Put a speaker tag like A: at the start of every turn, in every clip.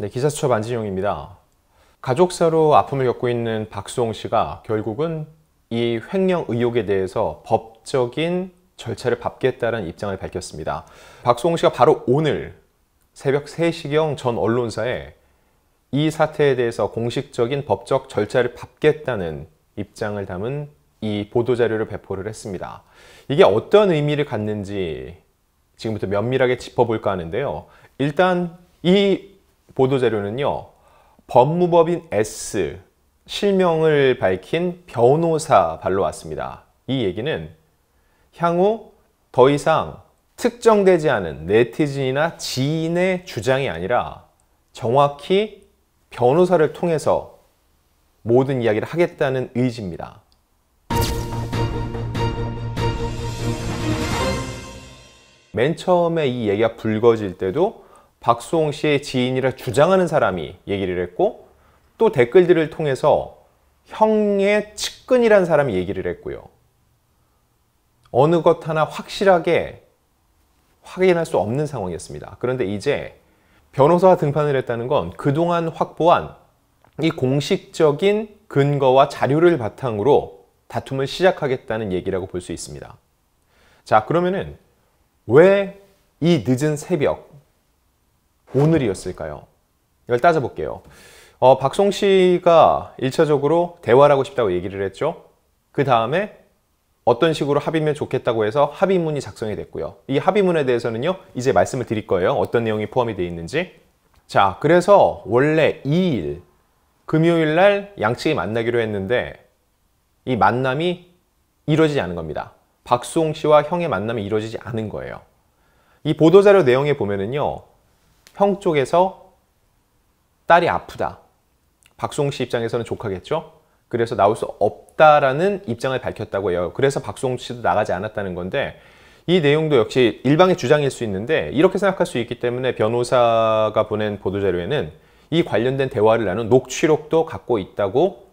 A: 네, 기사수첩 안진용입니다. 가족사로 아픔을 겪고 있는 박수홍 씨가 결국은 이 횡령 의혹에 대해서 법적인 절차를 밟겠다는 입장을 밝혔습니다. 박수홍 씨가 바로 오늘 새벽 3시경 전 언론사에 이 사태에 대해서 공식적인 법적 절차를 밟겠다는 입장을 담은 이 보도자료를 배포를 했습니다. 이게 어떤 의미를 갖는지 지금부터 면밀하게 짚어볼까 하는데요. 일단 이 보도자료는요. 법무법인 S, 실명을 밝힌 변호사 발로 왔습니다. 이 얘기는 향후 더 이상 특정되지 않은 네티즌이나 지인의 주장이 아니라 정확히 변호사를 통해서 모든 이야기를 하겠다는 의지입니다. 맨 처음에 이 얘기가 불거질 때도 박수홍 씨의 지인이라 주장하는 사람이 얘기를 했고 또 댓글들을 통해서 형의 측근이란 사람이 얘기를 했고요. 어느 것 하나 확실하게 확인할 수 없는 상황이었습니다. 그런데 이제 변호사와 등판을 했다는 건 그동안 확보한 이 공식적인 근거와 자료를 바탕으로 다툼을 시작하겠다는 얘기라고 볼 수 있습니다. 자, 그러면은 왜 이 늦은 새벽 오늘이었을까요? 이걸 따져볼게요. 어, 박송 씨가 1차적으로 대화를 하고 싶다고 얘기를 했죠. 그 다음에 어떤 식으로 합의면 좋겠다고 해서 합의문이 작성이 됐고요. 이 합의문에 대해서는요. 이제 말씀을 드릴 거예요. 어떤 내용이 포함이 되어 있는지. 자, 그래서 원래 2일 금요일 날 양측이 만나기로 했는데 이 만남이 이루어지지 않은 겁니다. 박수홍 씨와 형의 만남이 이루어지지 않은 거예요. 이 보도자료 내용에 보면은요. 형 쪽에서 딸이 아프다. 박수홍 씨 입장에서는 조카겠죠? 그래서 나올 수 없다라는 입장을 밝혔다고 해요. 그래서 박수홍 씨도 나가지 않았다는 건데 이 내용도 역시 일방의 주장일 수 있는데 이렇게 생각할 수 있기 때문에 변호사가 보낸 보도자료에는 이 관련된 대화를 나눈 녹취록도 갖고 있다고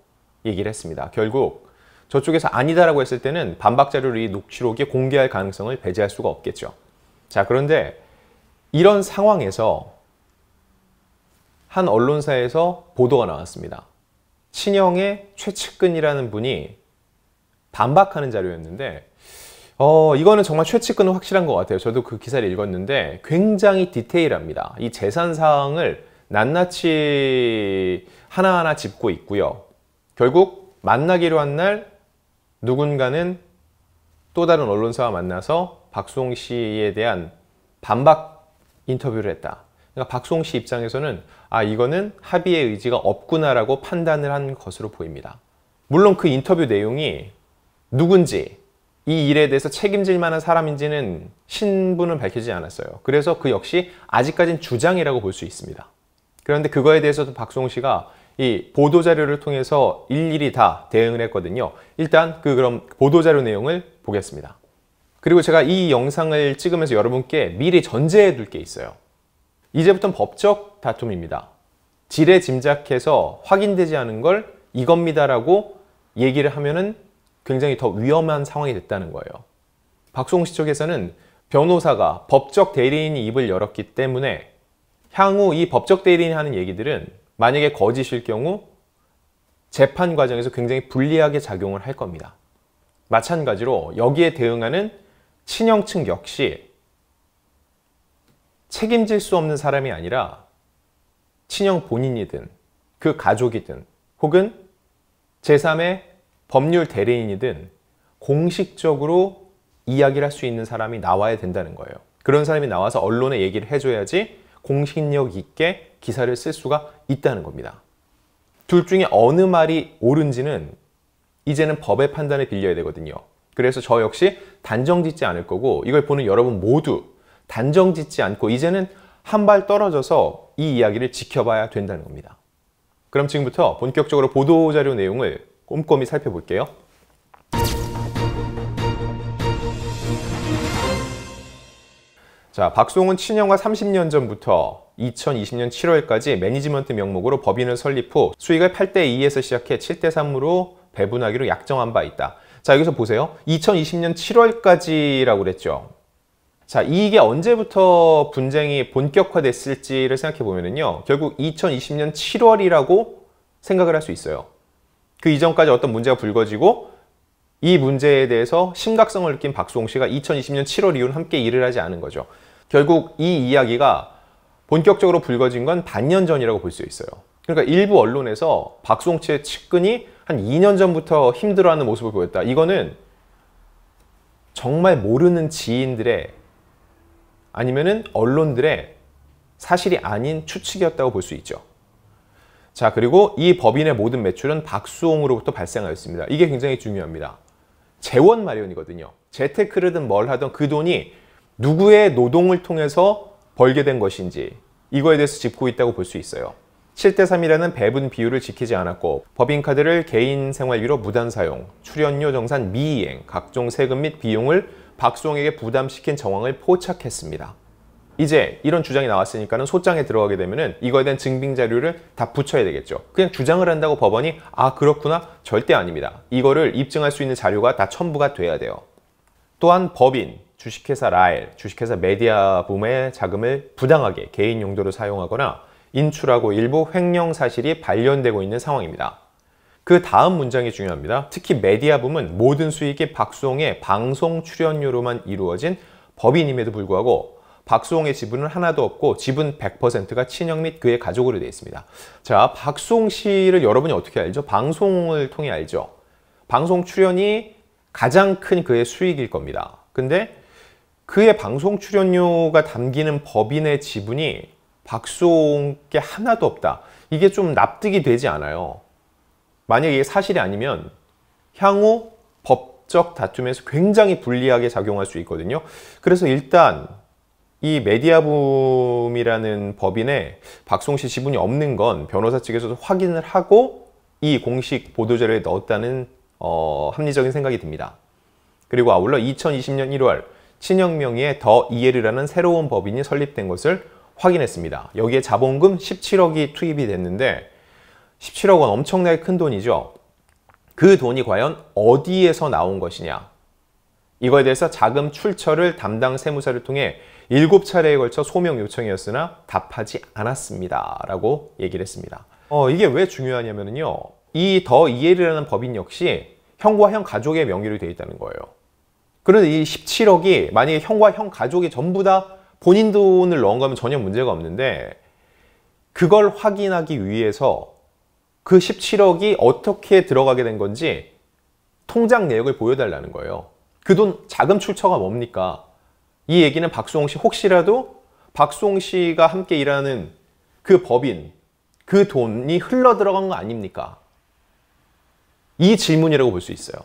A: 얘기를 했습니다. 결국 저쪽에서 아니다라고 했을 때는 반박 자료를 이 녹취록에 공개할 가능성을 배제할 수가 없겠죠. 자 그런데 이런 상황에서 한 언론사에서 보도가 나왔습니다. 친형의 최측근이라는 분이 반박하는 자료였는데 어, 이거는 정말 최측근은 확실한 것 같아요. 저도 그 기사를 읽었는데 굉장히 디테일합니다. 이 재산 사항을 낱낱이 하나하나 짚고 있고요. 결국 만나기로 한 날 누군가는 또 다른 언론사와 만나서 박수홍 씨에 대한 반박 인터뷰를 했다. 그러니까 박송씨 입장에서는 아 이거는 합의의 의지가 없구나라고 판단을 한 것으로 보입니다. 물론 그 인터뷰 내용이 누군지 이 일에 대해서 책임질 만한 사람인지는 신분은 밝히지 않았어요. 그래서 그 역시 아직까진 주장이라고 볼 수 있습니다. 그런데 그거에 대해서도 박송 씨가 이 보도자료를 통해서 일일이 다 대응을 했거든요. 일단 그 그럼 보도자료 내용을 보겠습니다. 그리고 제가 이 영상을 찍으면서 여러분께 미리 전제해 둘 게 있어요. 이제부터 법적 다툼입니다. 질레 짐작해서 확인되지 않은 걸 이겁니다라고 얘기를 하면은 굉장히 더 위험한 상황이 됐다는 거예요. 박송 씨 쪽에서는 변호사가 법적 대리인이 입을 열었기 때문에 향후 이 법적 대리인이 하는 얘기들은 만약에 거짓일 경우 재판 과정에서 굉장히 불리하게 작용을 할 겁니다. 마찬가지로 여기에 대응하는 친형층 역시 책임질 수 없는 사람이 아니라 친형 본인이든 그 가족이든 혹은 제3의 법률 대리인이든 공식적으로 이야기를 할 수 있는 사람이 나와야 된다는 거예요. 그런 사람이 나와서 언론에 얘기를 해줘야지 공신력 있게 기사를 쓸 수가 있다는 겁니다. 둘 중에 어느 말이 옳은지는 이제는 법의 판단을 빌려야 되거든요. 그래서 저 역시 단정 짓지 않을 거고 이걸 보는 여러분 모두 단정 짓지 않고 이제는 한 발 떨어져서 이 이야기를 지켜봐야 된다는 겁니다. 그럼 지금부터 본격적으로 보도자료 내용을 꼼꼼히 살펴볼게요. 자, 박송은 친형과 30년 전부터 2020년 7월까지 매니지먼트 명목으로 법인을 설립 후 수익을 8대2에서 시작해 7대3으로 배분하기로 약정한 바 있다. 자, 여기서 보세요. 2020년 7월까지라고 그랬죠. 자, 이게 언제부터 분쟁이 본격화됐을지를 생각해 보면요. 결국 2020년 7월이라고 생각을 할 수 있어요. 그 이전까지 어떤 문제가 불거지고 이 문제에 대해서 심각성을 느낀 박수홍 씨가 2020년 7월 이후는 함께 일을 하지 않은 거죠. 결국 이 이야기가 본격적으로 불거진 건 반년 전이라고 볼 수 있어요. 그러니까 일부 언론에서 박수홍 씨의 측근이 한 2년 전부터 힘들어하는 모습을 보였다. 이거는 정말 모르는 지인들의 아니면은 언론들의 사실이 아닌 추측이었다고 볼 수 있죠. 자, 그리고 이 법인의 모든 매출은 박수홍으로부터 발생하였습니다. 이게 굉장히 중요합니다. 재원 마련이거든요. 재테크를든 뭘 하든 그 돈이 누구의 노동을 통해서 벌게 된 것인지 이거에 대해서 짚고 있다고 볼 수 있어요. 7대3이라는 배분 비율을 지키지 않았고 법인카드를 개인 생활비로 무단 사용, 출연료 정산 미이행, 각종 세금 및 비용을 박수홍에게 부담시킨 정황을 포착했습니다. 이제 이런 주장이 나왔으니까는 소장에 들어가게 되면은 이거에 대한 증빙 자료를 다 붙여야 되겠죠. 그냥 주장을 한다고 법원이 아 그렇구나 절대 아닙니다. 이거를 입증할 수 있는 자료가 다 첨부가 돼야 돼요. 또한 법인, 주식회사 라엘, 주식회사 메디아 붐의 자금을 부당하게 개인 용도로 사용하거나 인출하고 일부 횡령 사실이 발견되고 있는 상황입니다. 그 다음 문장이 중요합니다. 특히 메디아 부문 모든 수익이 박수홍의 방송 출연료로만 이루어진 법인임에도 불구하고 박수홍의 지분은 하나도 없고 지분 100%가 친형 및 그의 가족으로 되어 있습니다. 자, 박수홍 씨를 여러분이 어떻게 알죠? 방송을 통해 알죠. 방송 출연이 가장 큰 그의 수익일 겁니다. 근데 그의 방송 출연료가 담기는 법인의 지분이 박수홍께 하나도 없다. 이게 좀 납득이 되지 않아요. 만약 이게 사실이 아니면 향후 법적 다툼에서 굉장히 불리하게 작용할 수 있거든요. 그래서 일단 이 메디아붐이라는 법인에 박송 씨 지분이 없는 건 변호사 측에서도 확인을 하고 이 공식 보도자료에 넣었다는 어, 합리적인 생각이 듭니다. 그리고 아울러 2020년 1월 친형 명의의 더 이해르라는 새로운 법인이 설립된 것을 확인했습니다. 여기에 자본금 17억이 투입이 됐는데 17억 원 엄청나게 큰 돈이죠. 그 돈이 과연 어디에서 나온 것이냐. 이거에 대해서 자금 출처를 담당 세무사를 통해 7차례에 걸쳐 소명 요청이었으나 답하지 않았습니다. 라고 얘기를 했습니다. 어, 이게 왜 중요하냐면요. 이 더 이해라는 법인 역시 형과 형 가족의 명의로 되어 있다는 거예요. 그런데 이 17억이 만약에 형과 형 가족이 전부 다 본인 돈을 넣은 거면 전혀 문제가 없는데 그걸 확인하기 위해서 그 17억이 어떻게 들어가게 된 건지 통장 내역을 보여달라는 거예요. 그 돈 자금 출처가 뭡니까? 이 얘기는 박수홍 씨 혹시라도 박수홍 씨가 함께 일하는 그 법인, 그 돈이 흘러 들어간 거 아닙니까? 이 질문이라고 볼 수 있어요.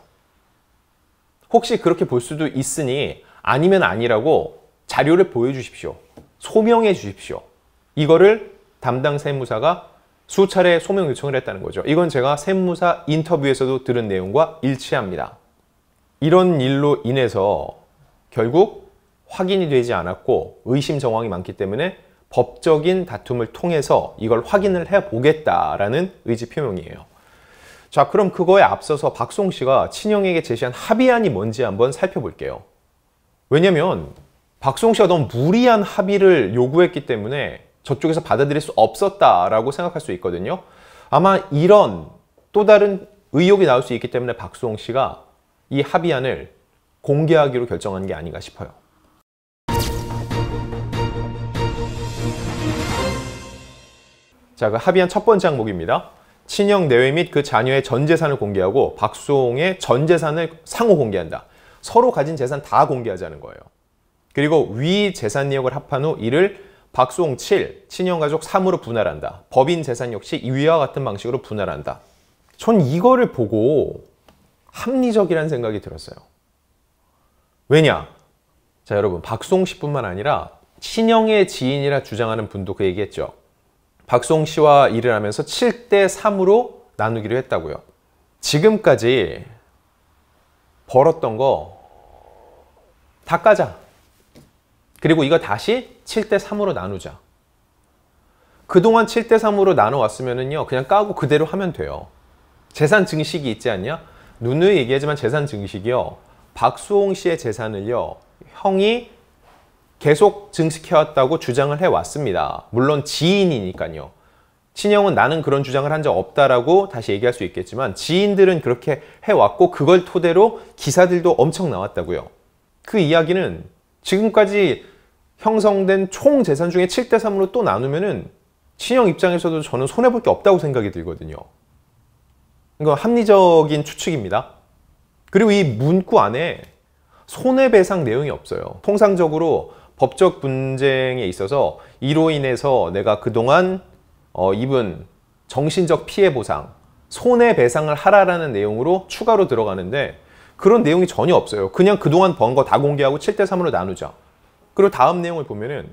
A: 혹시 그렇게 볼 수도 있으니 아니면 아니라고 자료를 보여주십시오. 소명해 주십시오. 이거를 담당 세무사가 수차례 소명 요청을 했다는 거죠. 이건 제가 세무사 인터뷰에서도 들은 내용과 일치합니다. 이런 일로 인해서 결국 확인이 되지 않았고 의심 정황이 많기 때문에 법적인 다툼을 통해서 이걸 확인을 해보겠다라는 의지 표명이에요. 자 그럼 그거에 앞서서 박송 씨가 친형에게 제시한 합의안이 뭔지 한번 살펴볼게요. 왜냐면 박송 씨가 너무 무리한 합의를 요구했기 때문에 저쪽에서 받아들일 수 없었다라고 생각할 수 있거든요. 아마 이런 또 다른 의혹이 나올 수 있기 때문에 박수홍 씨가 이 합의안을 공개하기로 결정한 게 아닌가 싶어요. 자, 그 합의안 첫 번째 항목입니다. 친형 내외 및 그 자녀의 전 재산을 공개하고 박수홍의 전 재산을 상호 공개한다. 서로 가진 재산 다 공개하자는 거예요. 그리고 위 재산 내역을 합한 후 이를 박송 7, 친형가족 3으로 분할한다. 법인 재산 역시 이와 같은 방식으로 분할한다. 전 이거를 보고 합리적이라는 생각이 들었어요. 왜냐? 자 여러분 박송 씨뿐만 아니라 친형의 지인이라 주장하는 분도 그 얘기했죠. 박송 씨와 일을 하면서 7대 3으로 나누기로 했다고요. 지금까지 벌었던 거 다 까자. 그리고 이거 다시 7대 3으로 나누자. 그동안 7대 3으로 나눠왔으면 그냥 까고 그대로 하면 돼요. 재산 증식이 있지 않냐? 누누이 얘기하지만 재산 증식이요. 박수홍 씨의 재산을요. 형이 계속 증식해왔다고 주장을 해왔습니다. 물론 지인이니까요. 친형은 나는 그런 주장을 한 적 없다라고 다시 얘기할 수 있겠지만 지인들은 그렇게 해왔고 그걸 토대로 기사들도 엄청 나왔다고요. 그 이야기는 지금까지 형성된 총 재산 중에 7대 3으로 또 나누면은 친형 입장에서도 저는 손해볼 게 없다고 생각이 들거든요. 이건 합리적인 추측입니다. 그리고 이 문구 안에 손해배상 내용이 없어요. 통상적으로 법적 분쟁에 있어서 이로 인해서 내가 그동안 어, 입은 정신적 피해 보상, 손해배상을 하라라는 내용으로 추가로 들어가는데 그런 내용이 전혀 없어요. 그냥 그동안 번 거 다 공개하고 7대3으로 나누죠 그리고 다음 내용을 보면은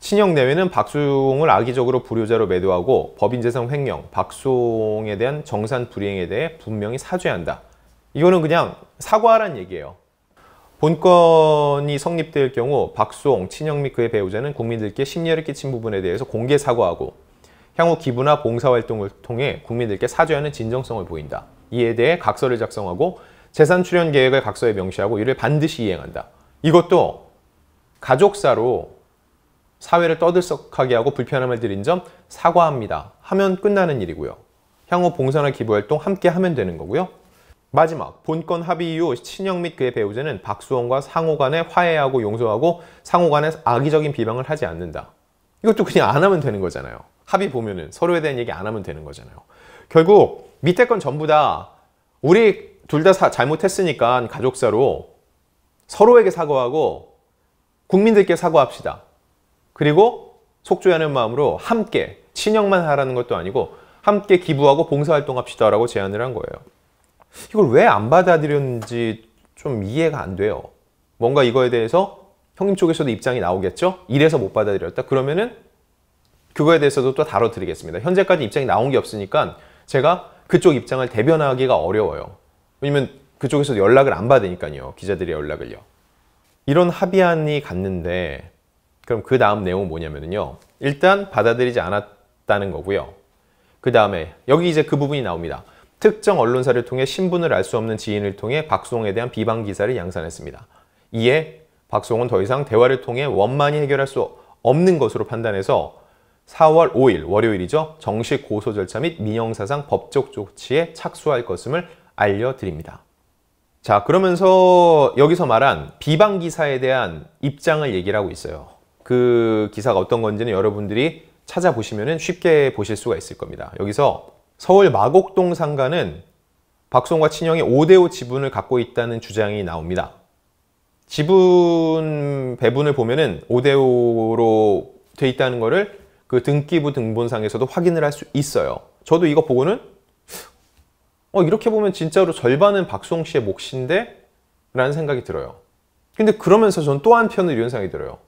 A: 친형 내외는 박수홍을 악의적으로 불효자로 매도하고 법인재산 횡령, 박수홍에 대한 정산 불이행에 대해 분명히 사죄한다. 이거는 그냥 사과란 얘기예요. 본건이 성립될 경우 박수홍, 친형 및 그의 배우자는 국민들께 심려를 끼친 부분에 대해서 공개 사과하고 향후 기부나 봉사활동을 통해 국민들께 사죄하는 진정성을 보인다. 이에 대해 각서를 작성하고 재산 출연 계획을 각서에 명시하고 이를 반드시 이행한다. 이것도 가족사로 사회를 떠들썩하게 하고 불편함을 드린 점 사과합니다 하면 끝나는 일이고요. 향후 봉사나 기부활동 함께 하면 되는 거고요. 마지막, 본건 합의 이후 신형및 그의 배우자는 박수원과 상호 간에 화해하고 용서하고 상호 간에 악의적인 비방을 하지 않는다. 이것도 그냥 안 하면 되는 거잖아요. 합의 보면은 서로에 대한 얘기 안 하면 되는 거잖아요. 결국 밑에 건 전부 다 우리 둘 다 잘못했으니까 가족사로 서로에게 사과하고 국민들께 사과합시다. 그리고 속죄하는 마음으로 함께 친형만 하라는 것도 아니고 함께 기부하고 봉사활동합시다라고 제안을 한 거예요. 이걸 왜 안 받아들였는지 좀 이해가 안 돼요. 뭔가 이거에 대해서 형님 쪽에서도 입장이 나오겠죠? 이래서 못 받아들였다. 그러면은 그거에 대해서도 또 다뤄드리겠습니다. 현재까지 입장이 나온 게 없으니까 제가 그쪽 입장을 대변하기가 어려워요. 왜냐면 그쪽에서 도 연락을 안 받으니까요. 기자들의 연락을요. 이런 합의안이 갔는데 그럼 그 다음 내용은 뭐냐면요. 일단 받아들이지 않았다는 거고요. 그 다음에 여기 이제 그 부분이 나옵니다. 특정 언론사를 통해 신분을 알 수 없는 지인을 통해 박수홍에 대한 비방 기사를 양산했습니다. 이에 박수홍은 더 이상 대화를 통해 원만히 해결할 수 없는 것으로 판단해서 4월 5일 월요일이죠. 정식 고소 절차 및 민영사상 법적 조치에 착수할 것임을 알려드립니다. 자, 그러면서 여기서 말한 비방 기사에 대한 입장을 얘기를 하고 있어요. 그 기사가 어떤 건지는 여러분들이 찾아보시면 쉽게 보실 수가 있을 겁니다. 여기서 서울 마곡동 상가는 박송과 친형이 5대5 지분을 갖고 있다는 주장이 나옵니다. 지분 배분을 보면은 5대5로 돼 있다는 것을 그 등기부 등본상에서도 확인을 할 수 있어요. 저도 이거 보고는 어, 이렇게 보면 진짜로 절반은 박수홍 씨의 몫인데? 라는 생각이 들어요. 근데 그러면서 전 또 한편으로 이런 생각이 들어요.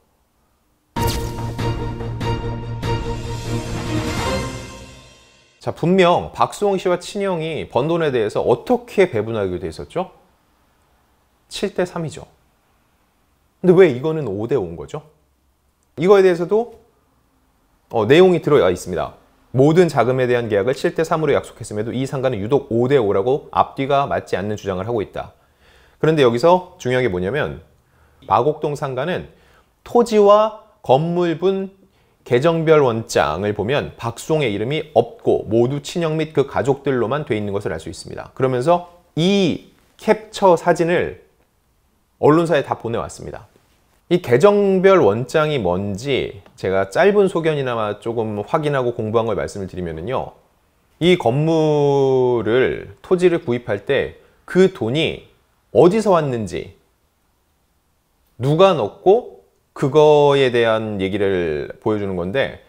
A: 자, 분명 박수홍 씨와 친형이 번 돈에 대해서 어떻게 배분하기로 돼 있었죠? 7대 3이죠. 근데 왜 이거는 5대 5인 거죠? 이거에 대해서도 어, 내용이 들어와 있습니다. 모든 자금에 대한 계약을 7대 3으로 약속했음에도 이 상가는 유독 5대 5라고 앞뒤가 맞지 않는 주장을 하고 있다. 그런데 여기서 중요한 게 뭐냐면 마곡동 상가는 토지와 건물분 계정별 원장을 보면 박송의 이름이 없고 모두 친형 및 그 가족들로만 돼 있는 것을 알 수 있습니다. 그러면서 이 캡처 사진을 언론사에 다 보내왔습니다. 이 계정별 원장이 뭔지 제가 짧은 소견이나마 조금 확인하고 공부한 걸 말씀을 드리면요. 이 건물을, 토지를 구입할 때 그 돈이 어디서 왔는지, 누가 넣고 그거에 대한 얘기를 보여주는 건데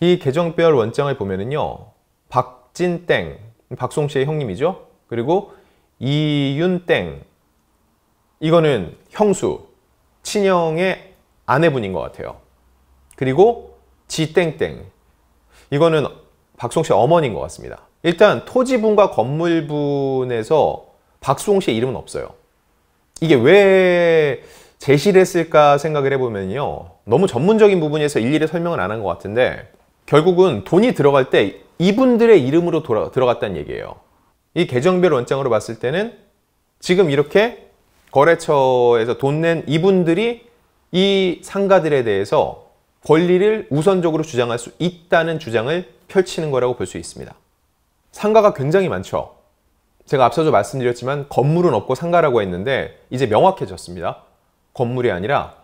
A: 이 계정별 원장을 보면은요. 박진땡, 박송 씨의 형님이죠. 그리고 이윤땡, 이거는 형수, 친형의 아내분인 것 같아요. 그리고 지땡땡 이거는 박송 씨 어머니인 것 같습니다. 일단 토지분과 건물분에서 박수홍 씨의 이름은 없어요. 이게 왜 제시를 했을까 생각을 해보면요. 너무 전문적인 부분에서 일일이 설명을 안 한 것 같은데 결국은 돈이 들어갈 때 이분들의 이름으로 돌아, 들어갔다는 얘기예요. 이 계정별 원장으로 봤을 때는 지금 이렇게 거래처에서 돈 낸 이분들이 이 상가들에 대해서 권리를 우선적으로 주장할 수 있다는 주장을 펼치는 거라고 볼 수 있습니다. 상가가 굉장히 많죠. 제가 앞서도 말씀드렸지만 건물은 없고 상가라고 했는데 이제 명확해졌습니다. 건물이 아니라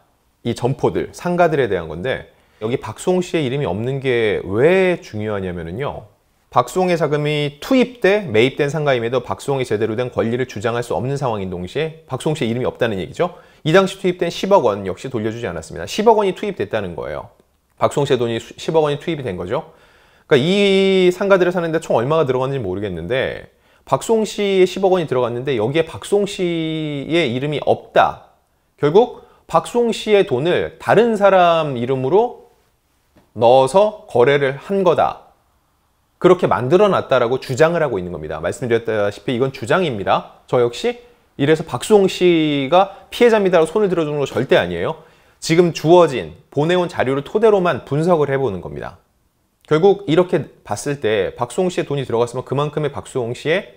A: 이 점포들, 상가들에 대한 건데 여기 박송 씨의 이름이 없는 게 왜 중요하냐면요. 박수홍의 자금이 투입돼 매입된 상가임에도 박수홍이 제대로 된 권리를 주장할 수 없는 상황인 동시에 박수홍 씨의 이름이 없다는 얘기죠. 이 당시 투입된 10억 원 역시 돌려주지 않았습니다. 10억 원이 투입됐다는 거예요. 박수홍 씨의 돈이 10억 원이 투입이 된 거죠. 그러니까 이 상가들을 사는데 총 얼마가 들어갔는지 모르겠는데 박수홍 씨의 10억 원이 들어갔는데 여기에 박수홍 씨의 이름이 없다. 결국 박수홍 씨의 돈을 다른 사람 이름으로 넣어서 거래를 한 거다. 그렇게 만들어 놨다라고 주장을 하고 있는 겁니다. 말씀드렸다시피 이건 주장입니다. 저 역시 이래서 박수홍 씨가 피해자입니다라고 손을 들어주는 거 절대 아니에요. 지금 주어진 보내온 자료를 토대로만 분석을 해보는 겁니다. 결국 이렇게 봤을 때 박수홍 씨의 돈이 들어갔으면 그만큼의 박수홍 씨의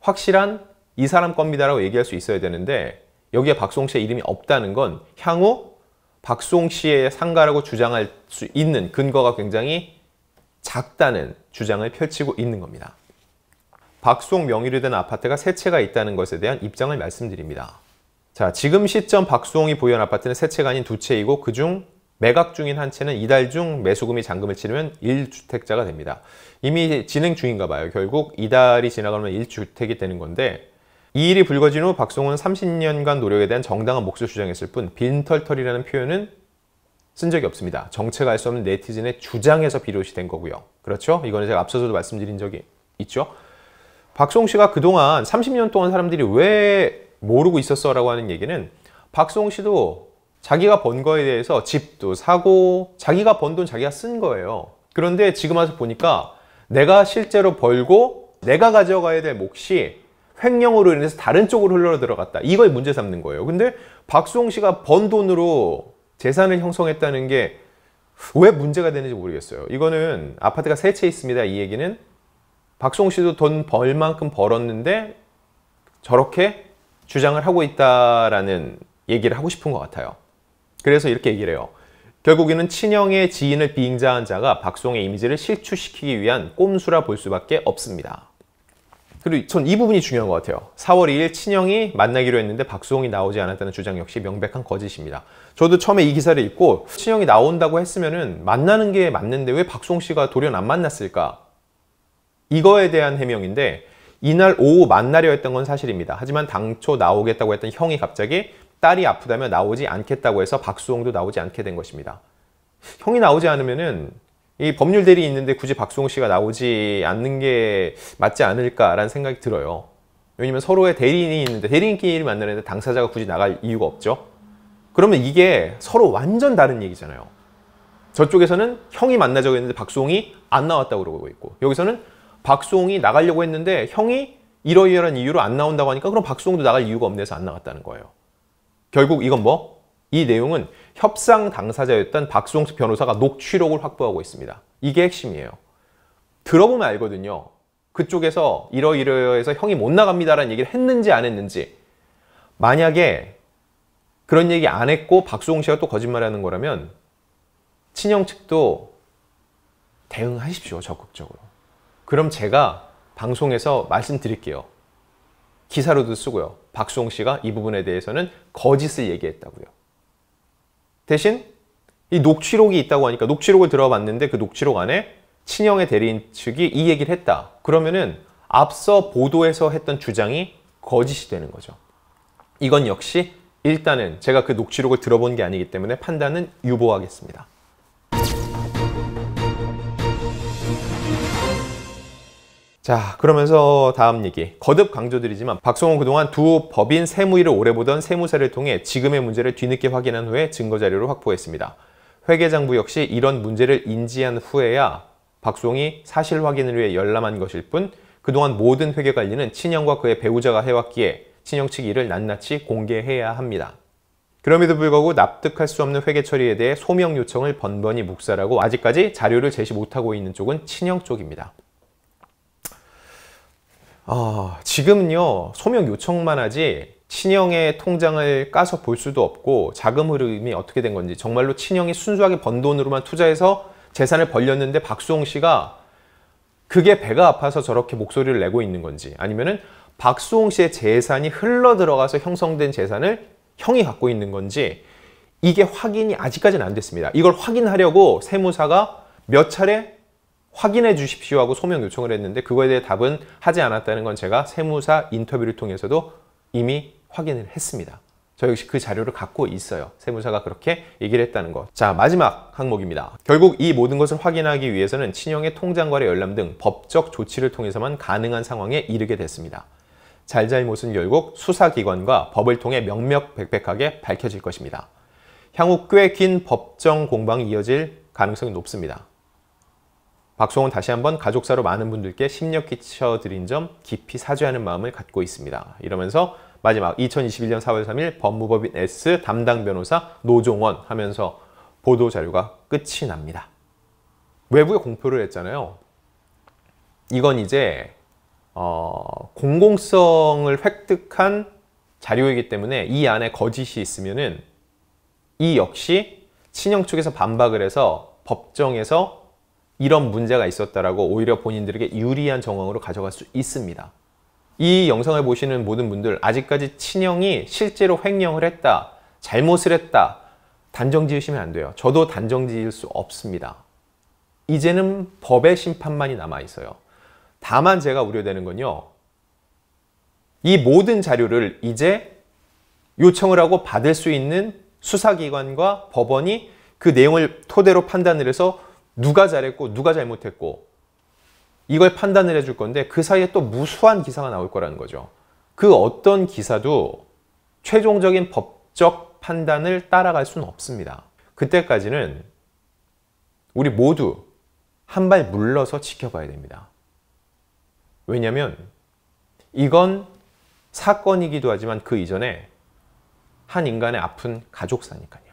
A: 확실한 이 사람 겁니다라고 얘기할 수 있어야 되는데 여기에 박수홍 씨의 이름이 없다는 건 향후 박수홍 씨의 상가라고 주장할 수 있는 근거가 굉장히 작다는 주장을 펼치고 있는 겁니다. 박수홍 명의로 된 아파트가 세 채가 있다는 것에 대한 입장을 말씀드립니다. 자, 지금 시점 박수홍이 보유한 아파트는 세 채가 아닌 두 채이고 그 중 매각 중인 한 채는 이달 중 매수금이 잔금을 치르면 1주택자가 됩니다. 이미 진행 중인가 봐요. 결국 이달이 지나가면 1주택이 되는 건데 이 일이 불거진 후 박송은 30년간 노력에 대한 정당한 몫을 주장했을 뿐 빈털털이라는 표현은 쓴 적이 없습니다. 정체가 알 수 없는 네티즌의 주장에서 비롯이 된 거고요. 그렇죠? 이거는 제가 앞서서도 말씀드린 적이 있죠. 박송 씨가 그동안 30년 동안 사람들이 왜 모르고 있었어 라고 하는 얘기는 박송 씨도 자기가 번 거에 대해서 집도 사고 자기가 번 돈 자기가 쓴 거예요. 그런데 지금 와서 보니까 내가 실제로 벌고 내가 가져가야 될 몫이 횡령으로 인해서 다른 쪽으로 흘러 들어갔다. 이걸 문제 삼는 거예요. 근데 박수홍 씨가 번 돈으로 재산을 형성했다는 게 왜 문제가 되는지 모르겠어요. 이거는 아파트가 세 채 있습니다. 이 얘기는 박송 씨도 돈 벌 만큼 벌었는데 저렇게 주장을 하고 있다라는 얘기를 하고 싶은 것 같아요. 그래서 이렇게 얘기를 해요. 결국에는 친형의 지인을 빙자한 자가 박송의 이미지를 실추시키기 위한 꼼수라 볼 수밖에 없습니다. 그리고 전 이 부분이 중요한 것 같아요. 4월 2일 친형이 만나기로 했는데 박수홍이 나오지 않았다는 주장 역시 명백한 거짓입니다. 저도 처음에 이 기사를 읽고 친형이 나온다고 했으면은 만나는 게 맞는데 왜 박수홍 씨가 돌연 안 만났을까? 이거에 대한 해명인데 이날 오후 만나려 했던 건 사실입니다. 하지만 당초 나오겠다고 했던 형이 갑자기 딸이 아프다며 나오지 않겠다고 해서 박수홍도 나오지 않게 된 것입니다. 형이 나오지 않으면은 이 법률 대리 있는데 굳이 박수홍 씨가 나오지 않는 게 맞지 않을까라는 생각이 들어요. 왜냐면 서로의 대리인이 있는데 대리인끼리 만나는데 당사자가 굳이 나갈 이유가 없죠. 그러면 이게 서로 완전 다른 얘기잖아요. 저쪽에서는 형이 만나자고 했는데 박수홍이 안 나왔다고 그러고 있고 여기서는 박수홍이 나가려고 했는데 형이 이러이러한 이유로 안 나온다고 하니까 그럼 박수홍도 나갈 이유가 없네서 안 나갔다는 거예요. 결국 이건 뭐? 이 내용은 협상 당사자였던 박수홍 변호사가 녹취록을 확보하고 있습니다. 이게 핵심이에요. 들어보면 알거든요. 그쪽에서 이러이러해서 형이 못 나갑니다라는 얘기를 했는지 안 했는지 만약에 그런 얘기 안 했고 박수홍 씨가 또 거짓말하는 거라면 친형 측도 대응하십시오 적극적으로 그럼 제가 방송에서 말씀드릴게요 기사로도 쓰고요 박수홍 씨가 이 부분에 대해서는 거짓을 얘기했다고요 대신 이 녹취록이 있다고 하니까 녹취록을 들어봤는데 그 녹취록 안에 친형의 대리인 측이 이 얘기를 했다. 그러면은 앞서 보도에서 했던 주장이 거짓이 되는 거죠. 이건 역시 일단은 제가 그 녹취록을 들어본 게 아니기 때문에 판단은 유보하겠습니다. 자 그러면서 다음 얘기 거듭 강조드리지만 박성훈 그동안 두 법인 세무위를 오래 보던 세무사를 통해 지금의 문제를 뒤늦게 확인한 후에 증거자료를 확보했습니다. 회계장부 역시 이런 문제를 인지한 후에야 박송이 사실 확인을 위해 열람한 것일 뿐 그동안 모든 회계 관리는 친형과 그의 배우자가 해왔기에 친형 측 일을 낱낱이 공개해야 합니다. 그럼에도 불구하고 납득할 수 없는 회계 처리에 대해 소명 요청을 번번이 묵살하고 아직까지 자료를 제시 못하고 있는 쪽은 친형 쪽입니다. 아, 지금은요 소명 요청만 하지 친형의 통장을 까서 볼 수도 없고 자금 흐름이 어떻게 된 건지 정말로 친형이 순수하게 번 돈으로만 투자해서 재산을 벌렸는데 박수홍 씨가 그게 배가 아파서 저렇게 목소리를 내고 있는 건지 아니면은 박수홍 씨의 재산이 흘러 들어가서 형성된 재산을 형이 갖고 있는 건지 이게 확인이 아직까지는 안 됐습니다. 이걸 확인하려고 세무사가 몇 차례 확인해 주십시오 하고 소명 요청을 했는데 그거에 대해 답은 하지 않았다는 건 제가 세무사 인터뷰를 통해서도 이미 확인을 했습니다. 저 역시 그 자료를 갖고 있어요. 세무사가 그렇게 얘기를 했다는 것. 자, 마지막 항목입니다. 결국 이 모든 것을 확인하기 위해서는 친형의 통장거래 열람 등 법적 조치를 통해서만 가능한 상황에 이르게 됐습니다. 잘잘못은 결국 수사기관과 법을 통해 명명백백하게 밝혀질 것입니다. 향후 꽤 긴 법정 공방이 이어질 가능성이 높습니다. 박송은 다시 한번 가족사로 많은 분들께 심력 끼쳐드린 점 깊이 사죄하는 마음을 갖고 있습니다. 이러면서 마지막 2021년 4월 3일 법무법인 S 담당 변호사 노종원 하면서 보도 자료가 끝이 납니다. 외부에 공표를 했잖아요. 이건 이제 어, 공공성을 획득한 자료이기 때문에 이 안에 거짓이 있으면은 이 역시 친형 쪽에서 반박을 해서 법정에서 이런 문제가 있었다라고 오히려 본인들에게 유리한 정황으로 가져갈 수 있습니다. 이 영상을 보시는 모든 분들 아직까지 친형이 실제로 횡령을 했다, 잘못을 했다 단정 지으시면 안 돼요. 저도 단정 지을 수 없습니다. 이제는 법의 심판만이 남아 있어요. 다만 제가 우려되는 건요. 이 모든 자료를 이제 요청을 하고 받을 수 있는 수사기관과 법원이 그 내용을 토대로 판단을 해서 누가 잘했고 누가 잘못했고 이걸 판단을 해줄 건데 그 사이에 또 무수한 기사가 나올 거라는 거죠. 그 어떤 기사도 최종적인 법적 판단을 따라갈 수는 없습니다. 그때까지는 우리 모두 한 발 물러서 지켜봐야 됩니다. 왜냐하면 이건 사건이기도 하지만 그 이전에 한 인간의 아픈 가족사니까요.